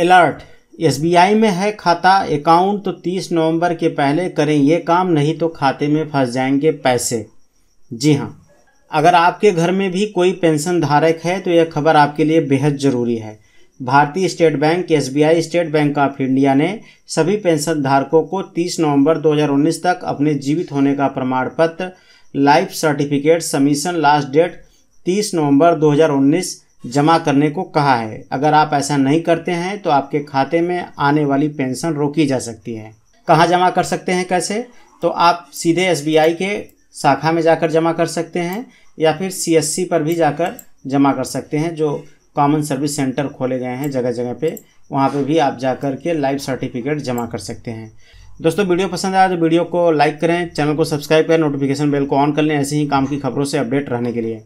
alert SBI में है खाता अकाउंट तो 30 नवंबर के पहले करें ये काम नहीं तो खाते में फंस जाएंगे पैसे जी हाँ अगर आपके घर में भी कोई पेंशन धारक है तो यह खबर आपके लिए बेहद ज़रूरी है भारतीय State Bank S State Bank of India ने सभी पेंशन धारकों को 30 नवंबर 2019 तक अपने जीवित होने का प्रमाण पत्र life certificate submission last date 30 नवंबर 2019 जमा करने को कहा है अगर आप ऐसा नहीं करते हैं तो आपके खाते में आने वाली पेंशन रोकी जा सकती है कहाँ जमा कर सकते हैं कैसे तो आप सीधे एस के शाखा में जाकर जमा कर सकते हैं या फिर सी पर भी जाकर जमा कर सकते हैं जो कॉमन सर्विस सेंटर खोले गए हैं जगह जगह पे वहाँ पे भी आप जाकर के लाइफ सर्टिफिकेट जमा कर सकते हैं दोस्तों वीडियो पसंद आया तो वीडियो को लाइक करें चैनल को सब्सक्राइब करें नोटिफिकेशन बेल को ऑन कर लें ऐसे ही काम की खबरों से अपडेट रहने के लिए